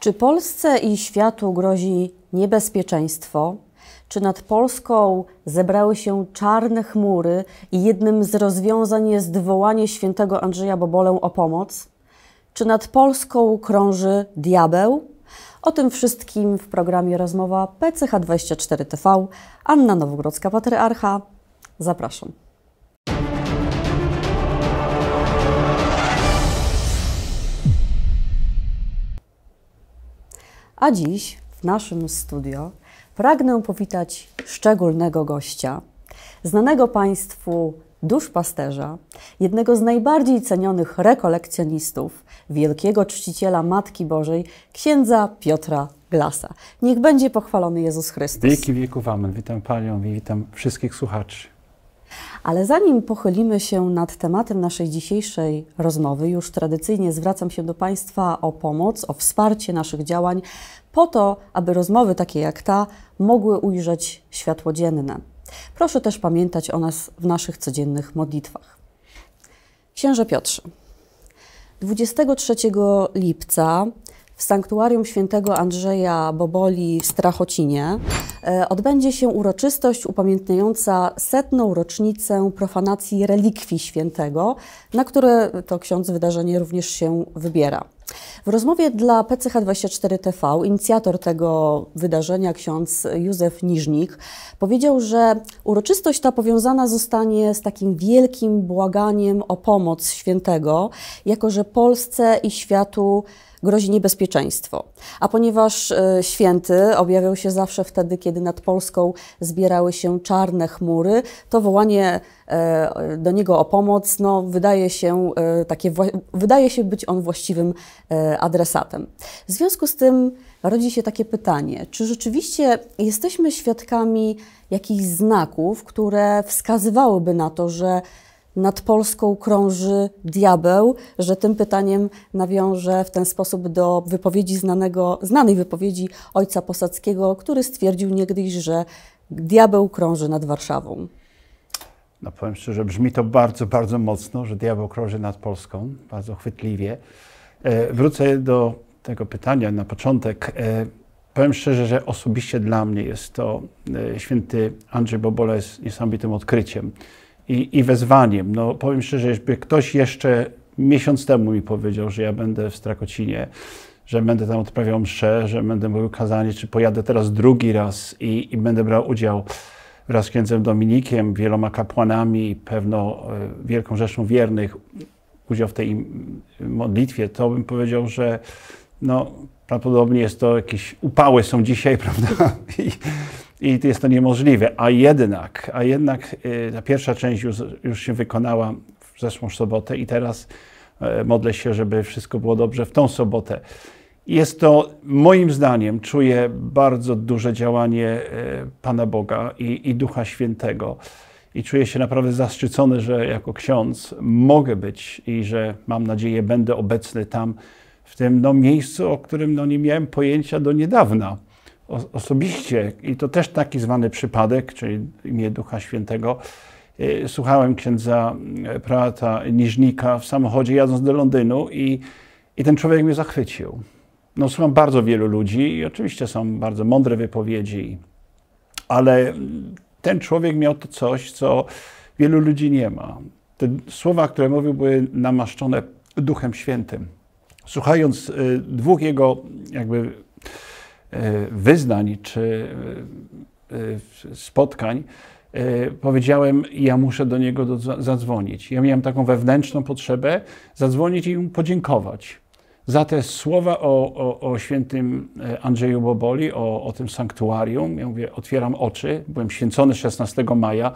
Czy Polsce i światu grozi niebezpieczeństwo? Czy nad Polską zebrały się czarne chmury i jednym z rozwiązań jest wołanie świętego Andrzeja Bobolę o pomoc? Czy nad Polską krąży diabeł? O tym wszystkim w programie rozmowa PCH24 TV. Anna Nowogrodzka, Patryarcha. Zapraszam. A dziś w naszym studio pragnę powitać szczególnego gościa, znanego Państwu duszpasterza, jednego z najbardziej cenionych rekolekcjonistów, wielkiego czciciela Matki Bożej, księdza Piotra Glasa. Niech będzie pochwalony Jezus Chrystus. Wieki wieków amen. Witam Panią i witam wszystkich słuchaczy. Ale zanim pochylimy się nad tematem naszej dzisiejszej rozmowy, już tradycyjnie zwracam się do Państwa o pomoc, o wsparcie naszych działań, po to, aby rozmowy takie jak ta mogły ujrzeć światło dzienne. Proszę też pamiętać o nas w naszych codziennych modlitwach. Księże Piotrze, 23 lipca w sanktuarium świętego Andrzeja Boboli w Strachocinie e, odbędzie się uroczystość upamiętniająca setną rocznicę profanacji relikwii świętego, na które to ksiądz wydarzenie również się wybiera. W rozmowie dla PCH24 TV inicjator tego wydarzenia, ksiądz Józef Niżnik, powiedział, że uroczystość ta powiązana zostanie z takim wielkim błaganiem o pomoc świętego, jako że Polsce i światu grozi niebezpieczeństwo. A ponieważ e, święty objawiał się zawsze wtedy, kiedy nad Polską zbierały się czarne chmury, to wołanie e, do niego o pomoc no, wydaje, się, e, takie, wydaje się być on właściwym adresatem. W związku z tym rodzi się takie pytanie, czy rzeczywiście jesteśmy świadkami jakichś znaków, które wskazywałyby na to, że nad Polską krąży diabeł, że tym pytaniem nawiążę w ten sposób do wypowiedzi znanego, znanej wypowiedzi ojca Posadzkiego, który stwierdził niegdyś, że diabeł krąży nad Warszawą. No powiem szczerze, brzmi to bardzo, bardzo mocno, że diabeł krąży nad Polską, bardzo chwytliwie. E, wrócę do tego pytania na początek. E, powiem szczerze, że osobiście dla mnie jest to e, święty Andrzej Bobole jest niesamowitym odkryciem i, i wezwaniem. No, powiem szczerze, jakby ktoś jeszcze miesiąc temu mi powiedział, że ja będę w Strakocinie, że będę tam odprawiał mszę, że będę mówił kazanie, czy pojadę teraz drugi raz i, i będę brał udział wraz z księdzem Dominikiem, wieloma kapłanami, pewno e, wielką rzeszą wiernych, udział w tej modlitwie, to bym powiedział, że no, prawdopodobnie jest to jakieś upały są dzisiaj, prawda? I, i jest to niemożliwe. A jednak, a jednak y, ta pierwsza część już, już się wykonała w zeszłą sobotę i teraz e, modlę się, żeby wszystko było dobrze w tą sobotę. Jest to moim zdaniem, czuję bardzo duże działanie e, Pana Boga i, i Ducha Świętego. I czuję się naprawdę zaszczycony, że jako ksiądz mogę być i że mam nadzieję będę obecny tam, w tym no, miejscu, o którym no, nie miałem pojęcia do niedawna osobiście, i to też taki zwany przypadek, czyli imię Ducha Świętego, e, słuchałem księdza e, prata Niżnika w samochodzie jadąc do Londynu i, i ten człowiek mnie zachwycił. No, słucham bardzo wielu ludzi i oczywiście są bardzo mądre wypowiedzi, ale ten człowiek miał to coś, co wielu ludzi nie ma. Te słowa, które mówił, były namaszczone Duchem Świętym. Słuchając e, dwóch jego jakby E, wyznań czy e, e, spotkań, powiedziałem, ja muszę do niego do, zadzwonić. Ja miałem taką wewnętrzną potrzebę zadzwonić i mu podziękować za te słowa o, o, o świętym Andrzeju Boboli, o, o tym sanktuarium. Ja mówię, otwieram oczy, byłem święcony 16 maja,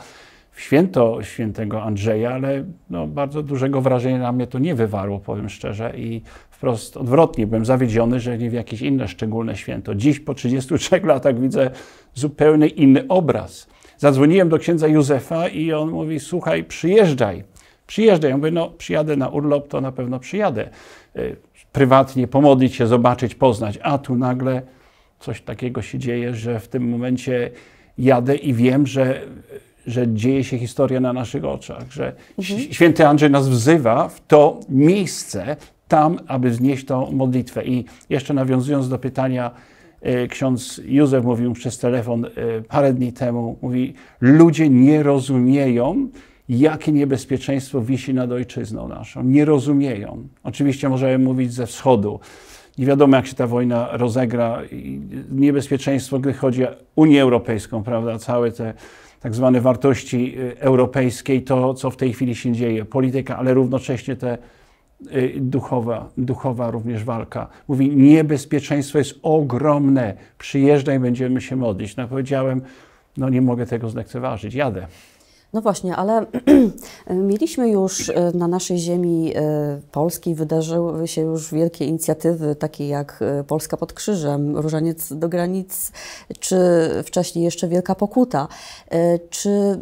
w święto świętego Andrzeja, ale no, bardzo dużego wrażenia na mnie to nie wywarło, powiem szczerze, i Wprost odwrotnie, byłem zawiedziony, że nie w jakieś inne szczególne święto. Dziś po 33 latach widzę zupełnie inny obraz. Zadzwoniłem do księdza Józefa i on mówi: Słuchaj, przyjeżdżaj. Przyjeżdżaj. Ja mówię: No, przyjadę na urlop, to na pewno przyjadę. Y, prywatnie pomodlić się, zobaczyć, poznać. A tu nagle coś takiego się dzieje, że w tym momencie jadę i wiem, że, że dzieje się historia na naszych oczach, że mhm. święty Andrzej nas wzywa w to miejsce, tam, aby znieść tą modlitwę. I jeszcze nawiązując do pytania, e, ksiądz Józef mówił przez telefon e, parę dni temu, mówi, ludzie nie rozumieją, jakie niebezpieczeństwo wisi nad ojczyzną naszą. Nie rozumieją. Oczywiście możemy mówić ze wschodu. Nie wiadomo, jak się ta wojna rozegra. Niebezpieczeństwo, gdy chodzi o Unię Europejską, prawda, całe te tak zwane wartości e, europejskie i to, co w tej chwili się dzieje, polityka, ale równocześnie te Y, duchowa, duchowa również walka. Mówi, niebezpieczeństwo jest ogromne, przyjeżdżaj, będziemy się modlić. No powiedziałem, no nie mogę tego zlekceważyć, jadę. No właśnie, ale mieliśmy już y, na naszej ziemi y, polskiej, wydarzyły się już wielkie inicjatywy, takie jak Polska pod krzyżem, Różaniec do granic, czy wcześniej jeszcze Wielka Pokuta. Czy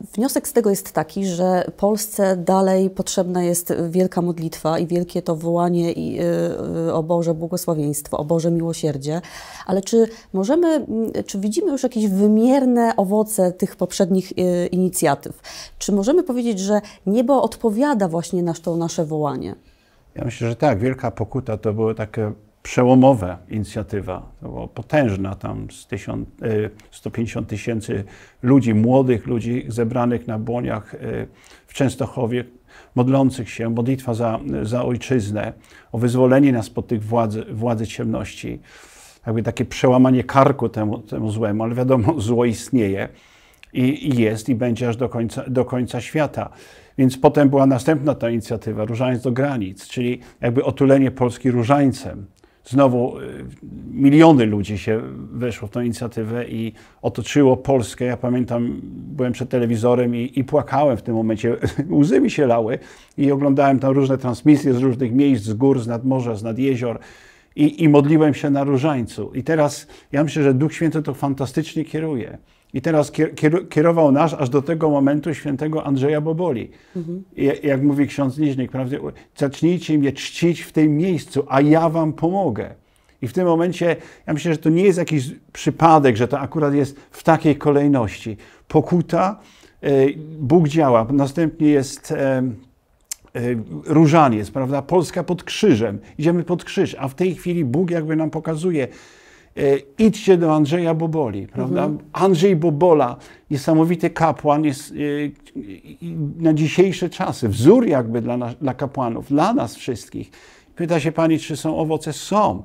Wniosek z tego jest taki, że Polsce dalej potrzebna jest wielka modlitwa i wielkie to wołanie i, y, y, o Boże błogosławieństwo, o Boże miłosierdzie, ale czy możemy, mm, czy widzimy już jakieś wymierne owoce tych poprzednich y, inicjatyw? Czy możemy powiedzieć, że niebo odpowiada właśnie na to nasze wołanie? Ja myślę, że tak. Wielka pokuta to było takie przełomowa inicjatywa. To była potężna, tam z 150 e, tysięcy ludzi, młodych ludzi zebranych na błoniach e, w Częstochowie, modlących się, modlitwa za, za ojczyznę, o wyzwolenie nas pod tych władzy, władzy ciemności. Jakby takie przełamanie karku temu, temu złemu, ale wiadomo, zło istnieje. I, i, jest i będzie aż do końca, do końca świata. Więc potem była następna ta inicjatywa, Różaniec do granic, czyli jakby otulenie Polski różańcem. Znowu y, miliony ludzi się weszło w tą inicjatywę i otoczyło Polskę. Ja pamiętam, byłem przed telewizorem i, i płakałem w tym momencie. Łzy mi się lały i oglądałem tam różne transmisje z różnych miejsc, z gór, z nad morza, z nad jezior. I, i modliłem się na różańcu. I teraz ja myślę, że Duch Święty to fantastycznie kieruje. I teraz kierował nas aż do tego momentu świętego Andrzeja Boboli. Mhm. Jak mówi ksiądz Niźnik, prawda? zacznijcie mnie czcić w tym miejscu, a ja wam pomogę. I w tym momencie ja myślę, że to nie jest jakiś przypadek, że to akurat jest w takiej kolejności. Pokuta, e, Bóg działa, następnie jest e, e, różaniec, prawda? Polska pod krzyżem, idziemy pod krzyż, a w tej chwili Bóg jakby nam pokazuje, E, idźcie do Andrzeja Boboli, prawda? Mhm. Andrzej Bobola, niesamowity kapłan, jest e, na dzisiejsze czasy, wzór jakby dla, nas, dla kapłanów, dla nas wszystkich. Pyta się pani, czy są owoce? Są.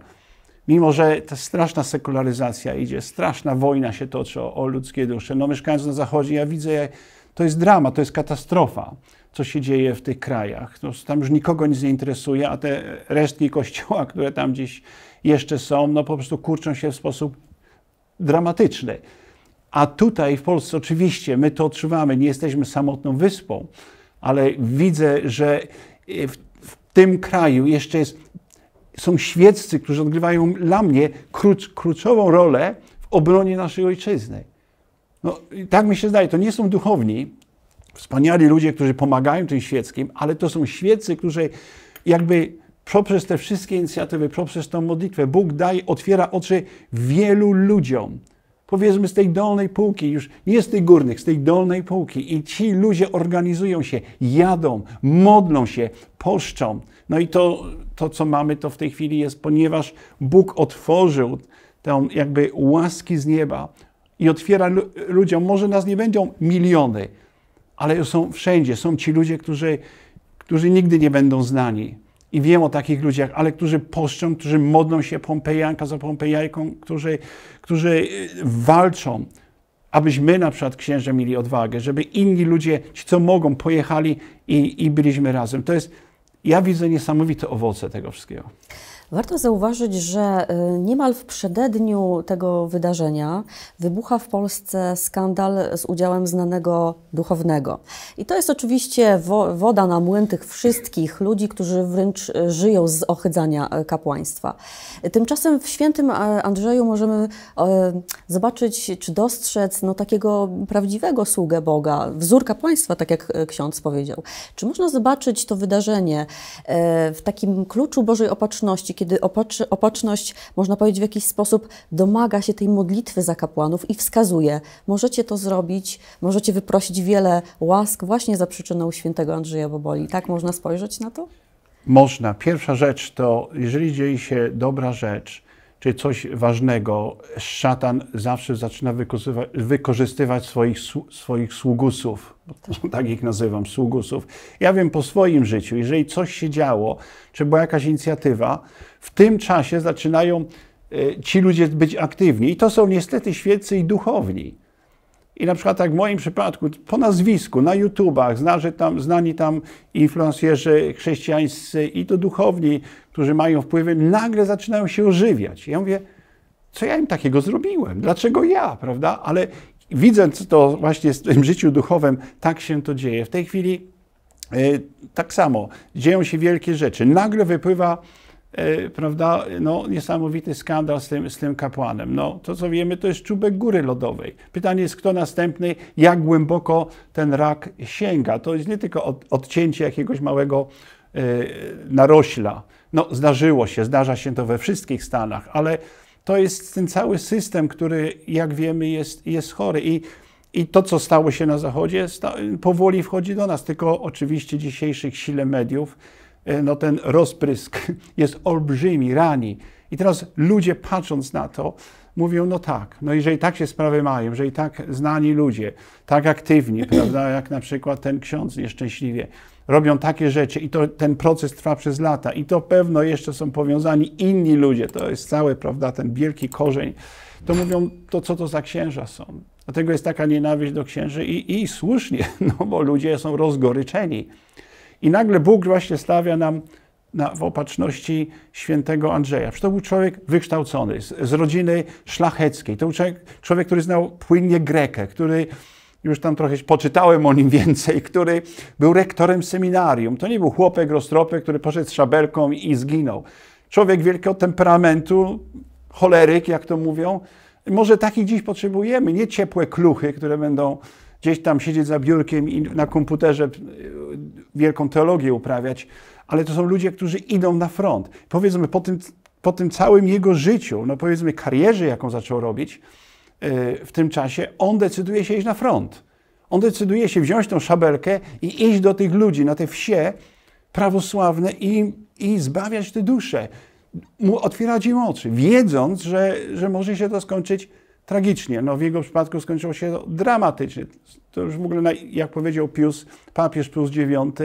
Mimo, że ta straszna sekularyzacja idzie, straszna wojna się toczy o, o ludzkie dusze. No, mieszkając na Zachodzie, ja widzę, to jest drama, to jest katastrofa, co się dzieje w tych krajach. No, tam już nikogo nic nie interesuje, a te resztki kościoła, które tam gdzieś jeszcze są, no po prostu kurczą się w sposób dramatyczny. A tutaj w Polsce oczywiście my to odczuwamy, nie jesteśmy samotną wyspą, ale widzę, że e, w, w tym kraju jeszcze jest, są świeccy, którzy odgrywają dla mnie klucz, kluczową rolę w obronie naszej ojczyzny. No, tak mi się zdaje, to nie są duchowni, wspaniali ludzie, którzy pomagają tym świeckim, ale to są świeccy, którzy jakby poprzez te wszystkie inicjatywy, poprzez tą modlitwę, Bóg daje, otwiera oczy wielu ludziom. Powiedzmy z tej dolnej półki, już nie z tych górnych, z tej dolnej półki. I ci ludzie organizują się, jadą, modlą się, poszczą. No i to, to co mamy, to w tej chwili jest, ponieważ Bóg otworzył tę jakby łaski z nieba i otwiera lu ludziom, może nas nie będą miliony, ale są wszędzie, są ci ludzie, którzy, którzy nigdy nie będą znani, i wiem o takich ludziach, ale którzy poszczą, którzy modlą się Pompejanka za Pompejajką, którzy, którzy y, walczą, abyśmy na przykład księżyc mieli odwagę, żeby inni ludzie, ci co mogą, pojechali i, i byliśmy razem. To jest, ja widzę niesamowite owoce tego wszystkiego. Warto zauważyć, że y, niemal w przededniu tego wydarzenia wybucha w Polsce skandal z udziałem znanego duchownego. I to jest oczywiście wo woda na młyn tych wszystkich ludzi, którzy wręcz y, żyją z ochydzania y, kapłaństwa. Tymczasem w świętym Andrzeju możemy zobaczyć czy dostrzec no, takiego prawdziwego sługę Boga, wzór kapłaństwa, tak jak ksiądz powiedział. Czy można zobaczyć to wydarzenie w takim kluczu Bożej Opatrzności, kiedy opocz, opoczność, można powiedzieć, w jakiś sposób domaga się tej modlitwy za kapłanów i wskazuje, możecie to zrobić, możecie wyprosić wiele łask właśnie za przyczyną świętego Andrzeja Boboli. Tak można spojrzeć na to? Można. Pierwsza rzecz to, jeżeli dzieje się dobra rzecz, czy coś ważnego, szatan zawsze zaczyna wykorzystywać swoich, swoich sługusów, tak ich nazywam, sługusów. Ja wiem po swoim życiu, jeżeli coś się działo, czy była jakaś inicjatywa, w tym czasie zaczynają e, ci ludzie być aktywni. I to są niestety świecy i duchowni. I na przykład tak w moim przypadku, po nazwisku, na YouTubach, tam, znani tam influencjerzy chrześcijańscy i to duchowni, którzy mają wpływy, nagle zaczynają się ożywiać. I ja mówię, co ja im takiego zrobiłem? Dlaczego ja, prawda? Ale widząc to właśnie w tym życiu duchowym, tak się to dzieje. W tej chwili e, tak samo dzieją się wielkie rzeczy. Nagle wypływa E, prawda, no, niesamowity skandal z tym, z tym kapłanem. No, to co wiemy, to jest czubek góry lodowej. Pytanie jest, kto następny, jak głęboko ten rak sięga. To jest nie tylko od, odcięcie jakiegoś małego y, narośla. No, zdarzyło się, zdarza się to we wszystkich Stanach, ale to jest ten cały system, który, jak wiemy, jest, jest chory. I i to, co stało się na Zachodzie, powoli wchodzi do nas, tylko oczywiście dzisiejszych sile mediów, E, no ten rozprysk jest olbrzymi, rani. I teraz ludzie patrząc na to, mówią, no tak, no jeżeli tak się sprawy mają, jeżeli tak znani ludzie, tak aktywni, prawda, jak na przykład ten ksiądz nieszczęśliwie, robią takie rzeczy i to, ten proces trwa przez lata i to pewno jeszcze są powiązani inni ludzie, to jest cały, prawda, ten wielki korzeń, to mówią, to co to za księża są? Dlatego jest taka nienawiść do księży i, i słusznie, no bo ludzie są rozgoryczeni. I nagle Bóg właśnie stawia nam na, w opatrzności świętego Andrzeja. Przecież to był człowiek wykształcony, z, z rodziny szlacheckiej. To był człowiek, człowiek, który znał płynnie Grekę, który już tam trochę poczytałem o nim więcej, który był rektorem seminarium. To nie był chłopek roztropny, który poszedł z szabelką i zginął. Człowiek wielkiego temperamentu, choleryk, jak to mówią. Może takich dziś potrzebujemy, nie ciepłe kluchy, które będą gdzieś tam siedzieć za biurkiem i na komputerze wielką teologię uprawiać, ale to są ludzie, którzy idą na front. Powiedzmy, po tym, po tym całym jego życiu, no powiedzmy karierze, jaką zaczął robić e, w tym czasie, on decyduje się iść na front. On decyduje się wziąć tą szabelkę i iść do tych ludzi na te wsie prawosławne i, i zbawiać te dusze. Mu otwierać im oczy, wiedząc, że, że może się to skończyć tragicznie. No, w jego przypadku skończyło się dramatycznie. To już w ogóle, jak powiedział Pius, papież Pius IX,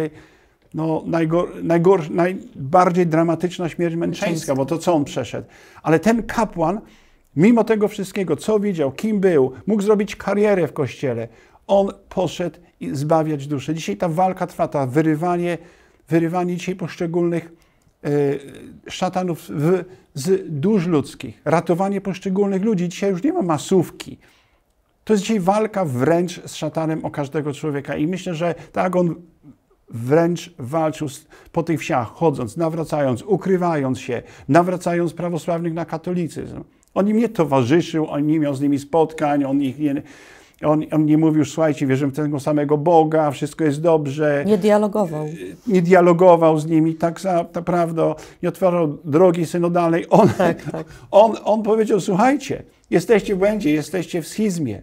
no, najgor, najgor, najbardziej dramatyczna śmierć męczeńska, bo to co on przeszedł. Ale ten kapłan, mimo tego wszystkiego, co widział, kim był, mógł zrobić karierę w kościele, on poszedł i zbawiać duszę. Dzisiaj ta walka trwa, to wyrywanie, wyrywanie dzisiaj poszczególnych E, szatanów w, z dusz ludzkich, ratowanie poszczególnych ludzi. Dzisiaj już nie ma masówki. To jest dzisiaj walka wręcz z szatanem o każdego człowieka. I myślę, że tak on wręcz walczył po tych wsiach, chodząc, nawracając, ukrywając się, nawracając prawosławnych na katolicyzm. On im nie towarzyszył, on nie miał z nimi spotkań, on ich nie on, on nie mówił, słuchajcie, wierzymy w tego samego Boga, wszystko jest dobrze. Nie dialogował. Nie dialogował z nimi, tak naprawdę. Nie otworzył drogi synodalnej. On, tak, tak. on, on powiedział, słuchajcie, jesteście w błędzie, jesteście w schizmie.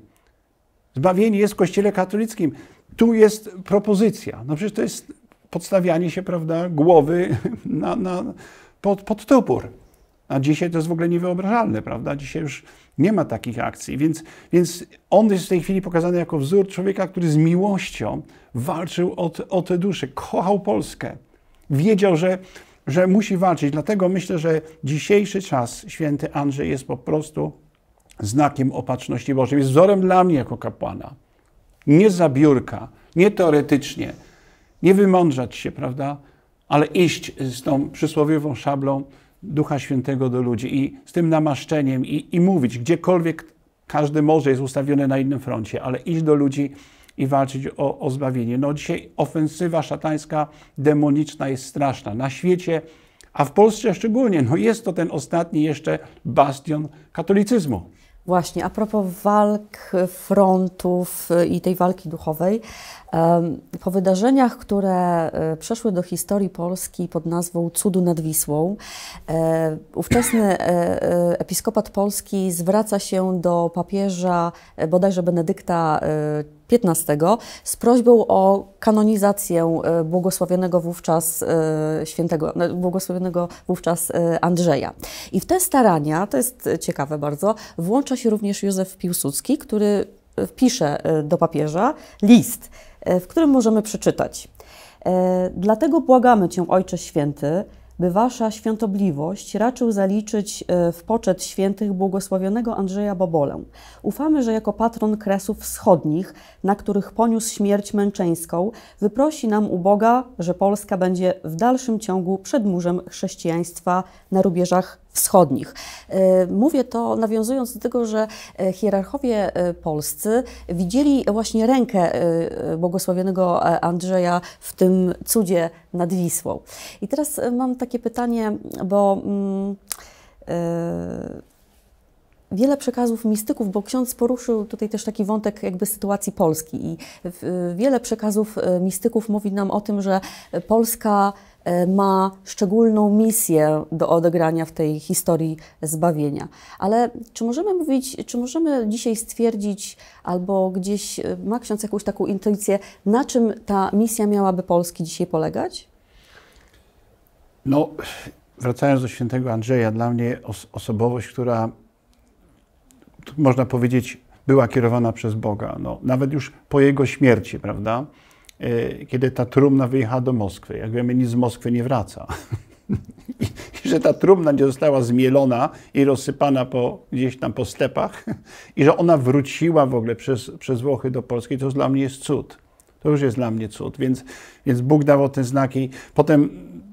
Zbawienie jest w Kościele katolickim. Tu jest propozycja. No przecież to jest podstawianie się, prawda, głowy na, na pod, pod topór. A dzisiaj to jest w ogóle niewyobrażalne, prawda? Dzisiaj już nie ma takich akcji, więc, więc on jest w tej chwili pokazany jako wzór człowieka, który z miłością walczył o, o tę duszę, kochał Polskę. Wiedział, że, że musi walczyć. Dlatego myślę, że dzisiejszy czas święty Andrzej jest po prostu znakiem opatrzności Bożej. Jest wzorem dla mnie jako kapłana. Nie za biurka, nie teoretycznie, nie wymądrzać się, prawda? Ale iść z tą przysłowiową szablą Ducha Świętego do ludzi i z tym namaszczeniem i, i mówić, gdziekolwiek każdy może, jest ustawiony na innym froncie, ale iść do ludzi i walczyć o, o zbawienie. No dzisiaj ofensywa szatańska, demoniczna jest straszna. Na świecie, a w Polsce szczególnie, no jest to ten ostatni jeszcze bastion katolicyzmu. Właśnie, a propos walk, frontów y, i tej walki duchowej, po wydarzeniach, które y, przeszły do historii Polski pod nazwą Cudu nad Wisłą, e, ówczesny e, e, episkopat polski zwraca się do papieża bodajże Benedykta XV z prośbą o kanonizację e, błogosławionego wówczas e, świętego, e, błogosławionego wówczas Andrzeja. I w te starania, to jest ciekawe bardzo, włącza się również Józef Piłsudski, który pisze do papieża list, w którym możemy przeczytać. Dlatego błagamy Cię, Ojcze Święty, by wasza świątobliwość raczył zaliczyć e, w poczet świętych błogosławionego Andrzeja Bobolę. Ufamy, że jako patron kresów wschodnich, na których poniósł śmierć męczeńską, wyprosi nam u Boga, że Polska będzie w dalszym ciągu przedmurzem chrześcijaństwa na rubieżach wschodnich. E, mówię to nawiązując do tego, że e, hierarchowie e, polscy widzieli właśnie rękę błogosławionego Andrzeja w tym cudzie nad Wisłą. I teraz mam takie pytanie, bo. Mm, wiele przekazów mistyków, bo ksiądz poruszył tutaj też taki wątek jakby sytuacji Polski i wiele przekazów mistyków mówi nam o tym, że Polska ma szczególną misję do odegrania w tej historii zbawienia. Ale czy możemy mówić, czy możemy dzisiaj stwierdzić, albo gdzieś e, ma ksiądz jakąś taką intuicję, na czym ta misja miałaby Polski dzisiaj polegać? No, wracając do świętego Andrzeja, dla mnie os osobowość, która można powiedzieć, była kierowana przez Boga. No, nawet już po jego śmierci, prawda? Y, kiedy ta trumna wyjechała do Moskwy. Jak wiemy, nic z Moskwy nie wraca. I że ta trumna nie została zmielona i rozsypana po, gdzieś tam po stepach, i że ona wróciła w ogóle przez, przez Włochy do Polski, to dla mnie jest cud. To już jest dla mnie cud, więc, więc Bóg dawał te znaki. Potem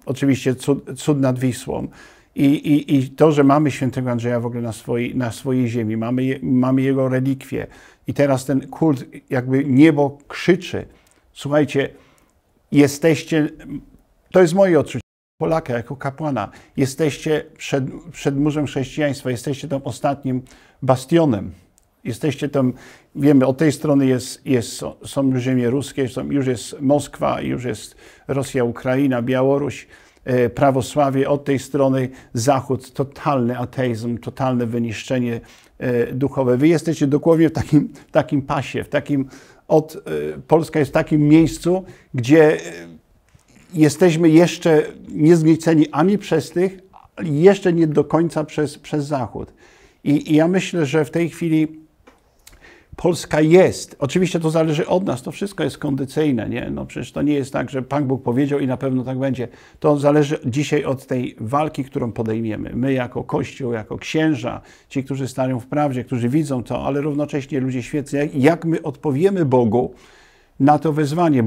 oczywiście cud, cud nad Wisłą. I, i, I to, że mamy świętego Andrzeja w ogóle na swojej, na swojej ziemi, mamy, je, mamy jego relikwie i teraz ten kult, jakby niebo krzyczy, Słuchajcie, jesteście, to jest moje odczucie, Polaka jako kapłana, jesteście przed, przed murzem chrześcijaństwa, jesteście tym ostatnim bastionem. Jesteście tam, wiemy, od tej strony jest, jest, są już ziemie ruskie, są, już jest Moskwa, już jest Rosja, Ukraina, Białoruś, e, prawosławie, od tej strony Zachód, totalny ateizm, totalne wyniszczenie e, duchowe. Wy jesteście dokładnie w takim, w takim pasie, w takim, od, y, Polska jest w takim miejscu, gdzie y, jesteśmy jeszcze nieznieceni ani przez tych, jeszcze nie do końca przez, przez Zachód. I, I ja myślę, że w tej chwili Polska jest. Oczywiście to zależy od nas, to wszystko jest kondycyjne. Nie? No przecież to nie jest tak, że Pan Bóg powiedział i na pewno tak będzie. To zależy dzisiaj od tej walki, którą podejmiemy. My jako Kościół, jako księża, ci, którzy stają w prawdzie, którzy widzą to, ale równocześnie ludzie świecy, jak my odpowiemy Bogu na to wezwanie.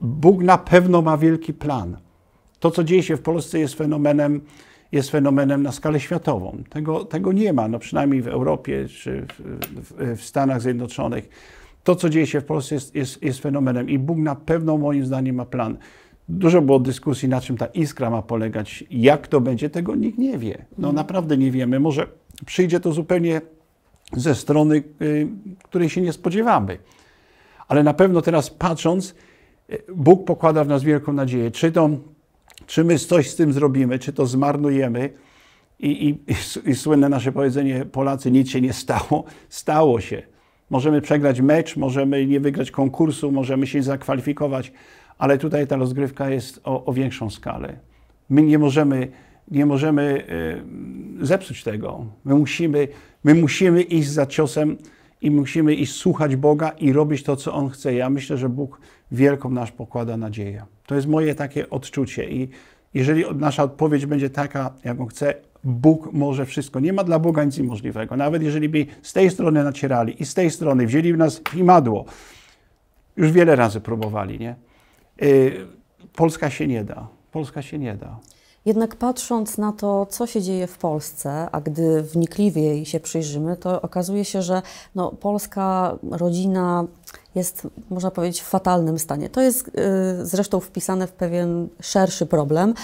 Bóg na pewno ma wielki plan. To, co dzieje się w Polsce, jest fenomenem jest fenomenem na skalę światową. Tego, tego nie ma, no przynajmniej w Europie czy w, w, w Stanach Zjednoczonych. To, co dzieje się w Polsce, jest, jest, jest fenomenem i Bóg na pewno, moim zdaniem, ma plan. Dużo było dyskusji, na czym ta iskra ma polegać, jak to będzie, tego nikt nie wie. No mhm. naprawdę nie wiemy. Może przyjdzie to zupełnie ze strony, y, której się nie spodziewamy. Ale na pewno teraz patrząc, y, Bóg pokłada w nas wielką nadzieję. Czy to czy my coś z tym zrobimy, czy to zmarnujemy? I, i, i słynne nasze powiedzenie Polacy, nic się nie stało. Stało się. Możemy przegrać mecz, możemy nie wygrać konkursu, możemy się zakwalifikować, ale tutaj ta rozgrywka jest o, o większą skalę. My nie możemy, nie możemy y, zepsuć tego. My musimy, my musimy iść za ciosem i musimy iść słuchać Boga i robić to, co On chce. Ja myślę, że Bóg wielką nasz pokłada nadzieję. To jest moje takie odczucie i jeżeli nasza odpowiedź będzie taka, jaką chcę, Bóg może wszystko. Nie ma dla Boga nic niemożliwego. Nawet jeżeli by z tej strony nacierali i z tej strony wzięli nas w imadło. Już wiele razy próbowali, nie? Y, polska się nie da. Polska się nie da. Jednak patrząc na to, co się dzieje w Polsce, a gdy wnikliwiej się przyjrzymy, to okazuje się, że no, polska rodzina jest, można powiedzieć, w fatalnym stanie. To jest y, zresztą wpisane w pewien szerszy problem,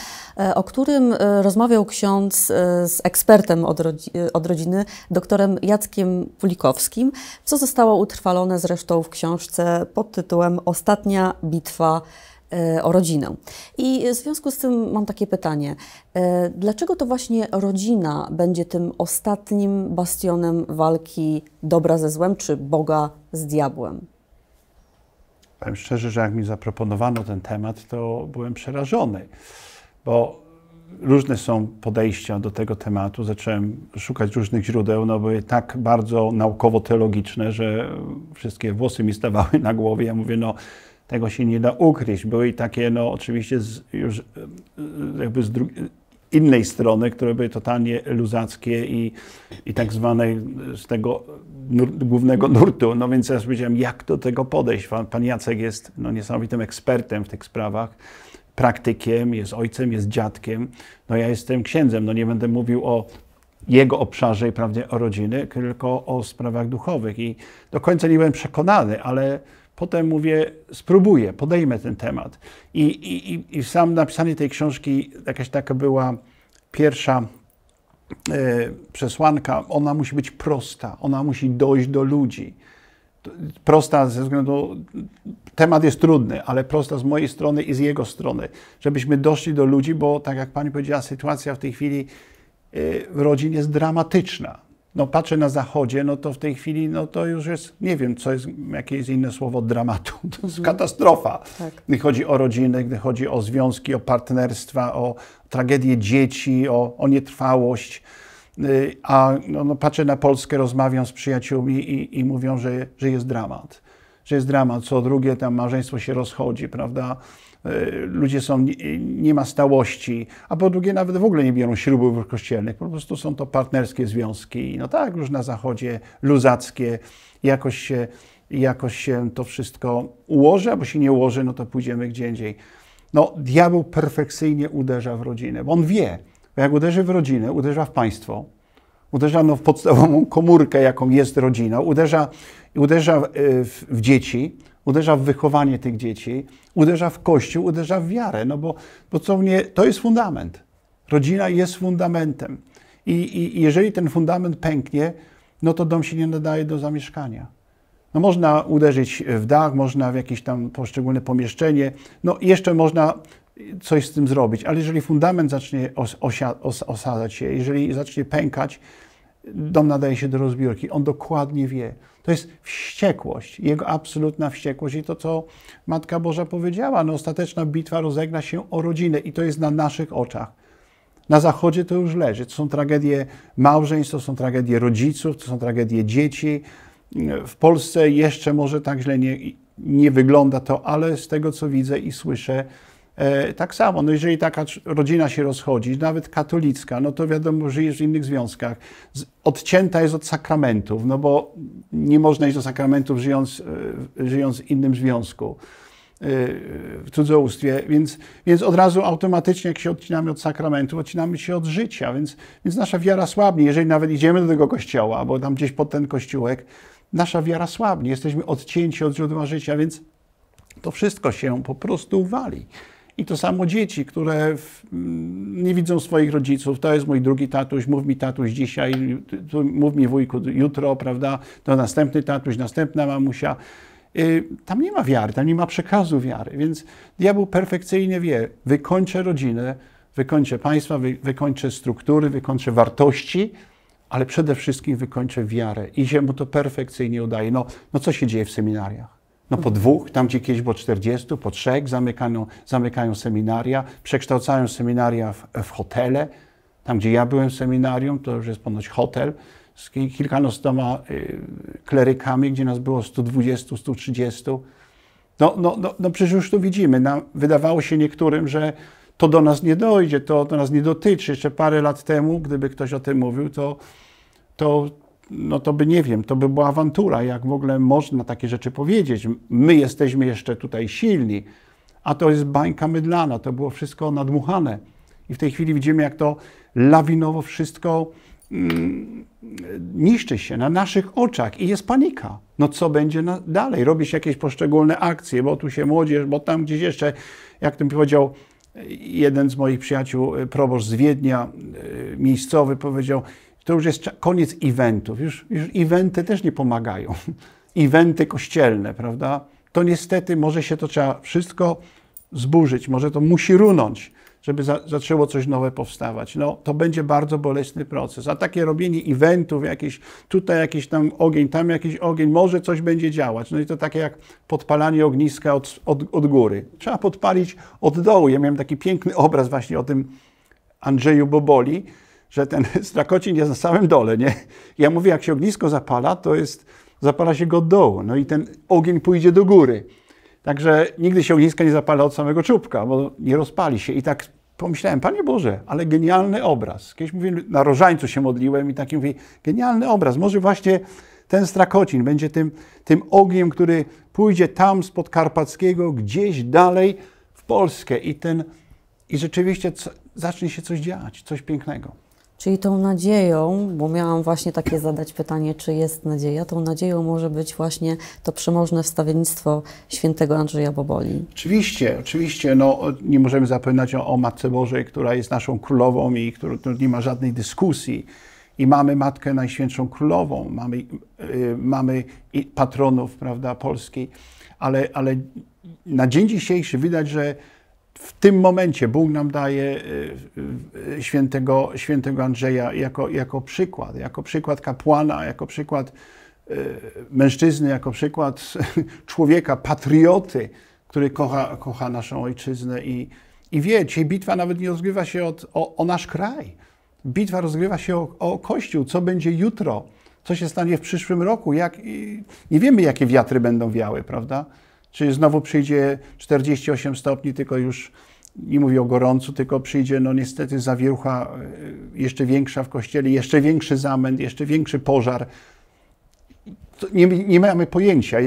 y, o którym y, rozmawiał ksiądz z ekspertem od, od rodziny, doktorem Jackiem Pulikowskim, co zostało utrwalone zresztą w książce pod tytułem Ostatnia bitwa o rodzinę. I w związku z tym mam takie pytanie. Dlaczego to właśnie rodzina będzie tym ostatnim bastionem walki dobra ze złem czy Boga z diabłem? Powiem szczerze, że jak mi zaproponowano ten temat, to byłem przerażony, bo różne są podejścia do tego tematu. Zacząłem szukać różnych źródeł, no były tak bardzo naukowo-teologiczne, że wszystkie włosy mi stawały na głowie. Ja mówię, no tego się nie da ukryć. Były i takie, no oczywiście z, już jakby z drugiej innej strony, które były totalnie luzackie i, i tak zwane z tego nur, głównego nurtu. No więc ja powiedziałem, jak do tego podejść? Pan, pan Jacek jest no, niesamowitym ekspertem w tych sprawach praktykiem, jest ojcem, jest dziadkiem. No ja jestem księdzem, no nie będę mówił o jego obszarze i prawdzie o rodziny, tylko o sprawach duchowych. I do końca nie byłem przekonany, ale Potem mówię, spróbuję, podejmę ten temat. I, i, i sam napisanie tej książki jakaś taka była pierwsza e, przesłanka, ona musi być prosta, ona musi dojść do ludzi. Prosta ze względu, temat jest trudny, ale prosta z mojej strony i z jego strony, żebyśmy doszli do ludzi, bo tak jak pani powiedziała, sytuacja w tej chwili e, w rodzinie jest dramatyczna no patrzę na zachodzie, no to w tej chwili, no to już jest, nie wiem, co jest, jakie jest inne słowo dramatu, to jest mhm. katastrofa. Tak. Gdy chodzi o rodziny, gdy chodzi o związki, o partnerstwa, o tragedię dzieci, o, o nietrwałość. Y, a no, no, patrzę na Polskę, rozmawiam z przyjaciółmi i, i mówią, że, że jest dramat. Że jest dramat. Co drugie, tam małżeństwo się rozchodzi, prawda? E, ludzie są, nie ma stałości, a po drugie nawet w ogóle nie biorą ślubów kościelnych, po prostu są to partnerskie związki, no tak, już na zachodzie, luzackie, jakoś się, jakoś się to wszystko ułoży, albo się nie ułoży, no to pójdziemy gdzie indziej. No, diabeł perfekcyjnie uderza w rodzinę, bo on wie, bo jak uderzy w rodzinę, uderza w państwo, uderza no, w podstawową komórkę, jaką jest rodzina, uderza, uderza w, e, w, w dzieci, uderza w wychowanie tych dzieci, uderza w kościół, uderza w wiarę, no bo, bo to, mnie, to jest fundament. Rodzina jest fundamentem. I, I, jeżeli ten fundament pęknie, no to dom się nie nadaje do zamieszkania. No można uderzyć w dach, można w jakieś tam poszczególne pomieszczenie, no jeszcze można coś z tym zrobić, ale jeżeli fundament zacznie os, osadzać się, jeżeli zacznie pękać, dom nadaje się do rozbiórki. On dokładnie wie. To jest wściekłość, jego absolutna wściekłość i to, co Matka Boża powiedziała, no ostateczna bitwa rozegna się o rodzinę i to jest na naszych oczach. Na zachodzie to już leży. To są tragedie małżeństw, to są tragedie rodziców, to są tragedie dzieci. W Polsce jeszcze może tak źle nie, nie wygląda to, ale z tego, co widzę i słyszę, E, tak samo, no jeżeli taka rodzina się rozchodzi, nawet katolicka, no to wiadomo, żyje w innych związkach. Odcięta jest od sakramentów, no bo nie można iść do sakramentów żyjąc, e, żyjąc w innym związku, e, w cudzołóstwie, więc, więc od razu automatycznie, jak się odcinamy od sakramentów, odcinamy się od życia, więc, więc nasza wiara słabnie. Jeżeli nawet idziemy do tego kościoła, bo tam gdzieś pod ten kościółek, nasza wiara słabnie, jesteśmy odcięci od źródła życia, więc to wszystko się po prostu uwali. I to samo dzieci, które mm, nie widzą swoich rodziców. To jest mój drugi tatuś, mów mi tatuś dzisiaj, mów mi wujku jutro, prawda? To następny tatuś, następna mamusia. Y, tam nie ma wiary, tam nie ma przekazu wiary, więc diabeł perfekcyjnie wie, wykończę rodzinę, wykończę państwa, wy, wykończę struktury, wykończę wartości, ale przede wszystkim wykończę wiarę i się mu to perfekcyjnie udaje. No, no co się dzieje w seminariach? No po dwóch, tam gdzie kiedyś było 40, po trzech zamykają, zamykają seminaria, przekształcają seminaria w, w hotele. Tam gdzie ja byłem w seminarium, to już jest ponoć hotel z kilkunastoma y, klerykami, gdzie nas było 120, 130. No, no, no, no przecież już to widzimy. Nam, wydawało się niektórym, że to do nas nie dojdzie, to do nas nie dotyczy. Jeszcze parę lat temu, gdyby ktoś o tym mówił, to, to no to by nie wiem, to by była awantura, jak w ogóle można takie rzeczy powiedzieć. My jesteśmy jeszcze tutaj silni, a to jest bańka mydlana, to było wszystko nadmuchane. I w tej chwili widzimy, jak to lawinowo wszystko mm, niszczy się na naszych oczach i jest panika. No co będzie na, dalej? Robi się jakieś poszczególne akcje, bo tu się młodzież, bo tam gdzieś jeszcze, jak tym powiedział jeden z moich przyjaciół, proboszcz z Wiednia, y, miejscowy, powiedział, to już jest koniec eventów. Już, już eventy też nie pomagają. Eventy kościelne, prawda? To niestety może się to trzeba wszystko zburzyć, może to musi runąć, żeby za, zaczęło coś nowe powstawać. No, to będzie bardzo bolesny proces. A takie robienie eventów, jakieś, tutaj jakiś tam ogień, tam jakiś ogień, może coś będzie działać. No i to takie jak podpalanie ogniska od, od, od góry. Trzeba podpalić od dołu. Ja miałem taki piękny obraz właśnie o tym Andrzeju Boboli, że ten strakocin jest na samym dole, nie? Ja mówię, jak się ognisko zapala, to jest, zapala się go od dołu, no i ten ogień pójdzie do góry. Także nigdy się ogniska nie zapala od samego czubka, bo nie rozpali się. I tak pomyślałem, Panie Boże, ale genialny obraz. Kiedyś mówię, na Rożańcu się modliłem i taki mówi, genialny obraz. Może właśnie ten strakocin będzie tym, tym ogniem, który pójdzie tam z Podkarpackiego, gdzieś dalej w Polskę i ten i rzeczywiście co, zacznie się coś dziać, coś pięknego. Czyli tą nadzieją, bo miałam właśnie takie zadać pytanie, czy jest nadzieja, tą nadzieją może być właśnie to przemożne wstawiennictwo świętego Andrzeja Boboli. Oczywiście, oczywiście. No, nie możemy zapominać o, o Matce Bożej, która jest naszą królową i którą nie ma żadnej dyskusji. I mamy Matkę Najświętszą Królową, mamy, yy, mamy patronów prawda, Polski, ale, ale na dzień dzisiejszy widać, że w tym momencie Bóg nam daje y, y, świętego, świętego Andrzeja jako, jako przykład, jako przykład kapłana, jako przykład y, mężczyzny, jako przykład człowieka, patrioty, który kocha, kocha naszą ojczyznę i, i wie, dzisiaj bitwa nawet nie rozgrywa się od, o, o, nasz kraj. Bitwa rozgrywa się o, o Kościół, co będzie jutro, co się stanie w przyszłym roku, jak, nie wiemy, jakie wiatry będą wiały, prawda? Czyli znowu przyjdzie 48 stopni, tylko już nie mówię o gorącu, tylko przyjdzie no niestety zawierucha e, jeszcze większa w kościele, jeszcze większy zamęt, jeszcze większy pożar. Nie, nie mamy pojęcia,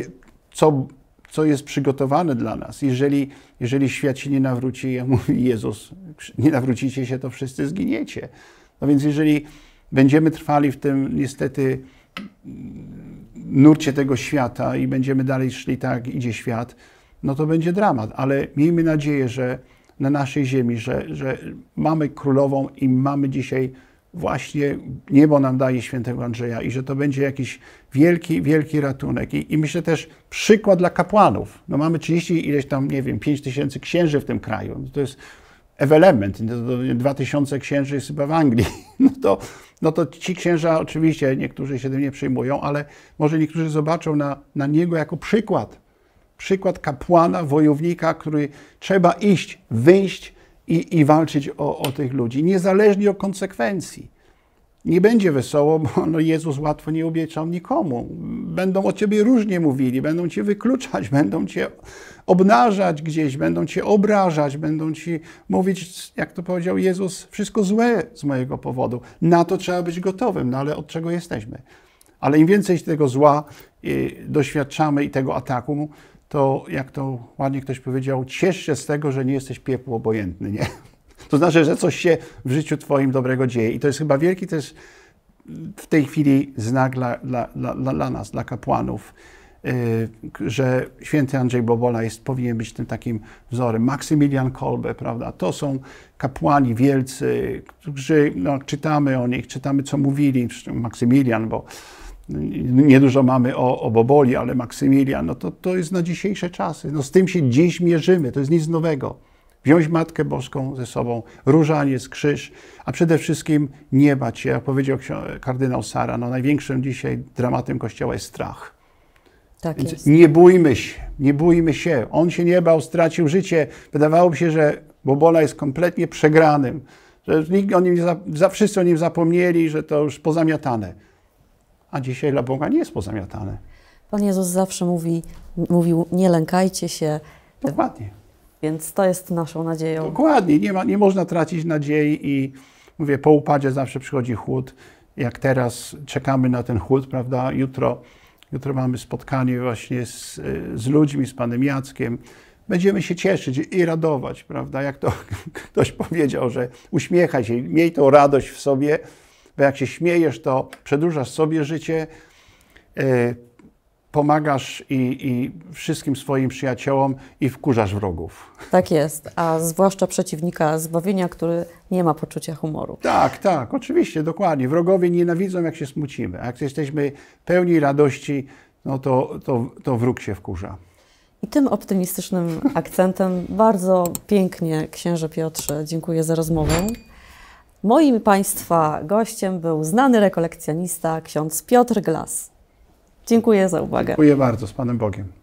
co, co jest przygotowane dla nas. Jeżeli, jeżeli świat się nie nawróci, ja mówię Jezus, nie nawrócicie się, to wszyscy zginiecie. No więc jeżeli będziemy trwali w tym niestety nurcie tego świata i będziemy dalej szli tak, idzie świat, no to będzie dramat. Ale miejmy nadzieję, że na naszej ziemi, że, że mamy królową i mamy dzisiaj właśnie niebo nam daje świętego Andrzeja i że to będzie jakiś wielki, wielki ratunek. I, i myślę też przykład dla kapłanów. No mamy 30 ileś tam, nie wiem, 5 tysięcy księży w tym kraju. to jest ewenement. No 2000 księży jest chyba w Anglii. No to no to ci księża oczywiście, niektórzy się tym nie przyjmują, ale może niektórzy zobaczą na, na niego jako przykład. Przykład kapłana, wojownika, który trzeba iść, wyjść i, i walczyć o, o tych ludzi, niezależnie od konsekwencji nie będzie wesoło, bo no Jezus łatwo nie obiecał nikomu. Będą o ciebie różnie mówili, będą cię wykluczać, będą cię obnażać gdzieś, będą cię obrażać, będą ci mówić, jak to powiedział Jezus, wszystko złe z mojego powodu. Na to trzeba być gotowym, no ale od czego jesteśmy? Ale im więcej tego zła y, doświadczamy i tego ataku, to jak to ładnie ktoś powiedział, ciesz się z tego, że nie jesteś piepło obojętny, nie? To znaczy, że coś się w życiu Twoim dobrego dzieje. I to jest chyba wielki też w tej chwili znak dla, dla, dla, dla nas, dla kapłanów, yy, że święty Andrzej Bobola jest, powinien być tym takim wzorem. Maksymilian Kolbe, prawda? To są kapłani wielcy, którzy no, czytamy o nich, czytamy co mówili. Maksymilian, bo niedużo mamy o, o Boboli, ale Maksymilian, no to, to jest na dzisiejsze czasy. No z tym się dziś mierzymy, to jest nic nowego wziąć Matkę Boską ze sobą, różaniec, krzyż, a przede wszystkim nie bać się, jak powiedział kardynał Sara, no największym dzisiaj dramatem Kościoła jest strach. Tak Więc jest. nie bójmy się, nie bójmy się. On się nie bał, stracił życie. Wydawałoby się, że Bobola jest kompletnie przegranym, że nikt o nim, za, wszyscy o nim zapomnieli, że to już pozamiatane. A dzisiaj dla Boga nie jest pozamiatane. Pan Jezus zawsze mówi, mówił, nie lękajcie się. Dokładnie. Więc to jest naszą nadzieją. Dokładnie, nie, ma, nie można tracić nadziei i mówię, po upadzie zawsze przychodzi chłód. Jak teraz czekamy na ten chłód, prawda? Jutro, jutro mamy spotkanie właśnie z, z ludźmi, z panem Jackiem. Będziemy się cieszyć i radować, prawda? Jak to ktoś powiedział, że uśmiechaj się, miej tą radość w sobie, bo jak się śmiejesz, to przedłużasz sobie życie, e, pomagasz i, i, wszystkim swoim przyjaciołom i wkurzasz wrogów. Tak jest, a zwłaszcza przeciwnika zbawienia, który nie ma poczucia humoru. Tak, tak, oczywiście, dokładnie. Wrogowie nienawidzą, jak się smucimy. A jak jesteśmy pełni radości, no to, to, to wróg się wkurza. I tym optymistycznym akcentem bardzo pięknie, księże Piotrze, dziękuję za rozmowę. Moim Państwa gościem był znany rekolekcjonista ksiądz Piotr Glas. Dziękuję za uwagę. Dziękuję bardzo. Z Panem Bogiem.